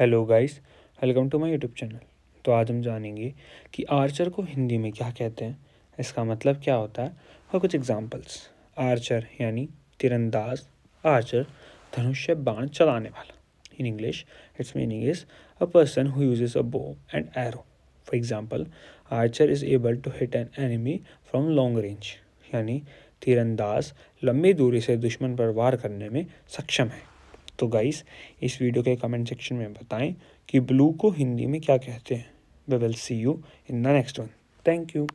hello guys welcome to my YouTube channel तो आज हम जानेंगे कि आर्चर को हिंदी में क्या कहते हैं इसका मतलब क्या होता है और कुछ एग्जांपल्स आर्चर यानी तिरंदाज आर्चर धनुष बाण चलाने वाला in English it's meaning is a person who uses a bow and arrow for example archer is able to hit an enemy from long range यानी तिरंदाज लंबी दूरी से दुश्मन पर वार करने में सक्षम है तो गाइस इस वीडियो के कमेंट सेक्शन में बताएं कि ब्लू को हिंदी में क्या कहते हैं we will see you in the next one thank you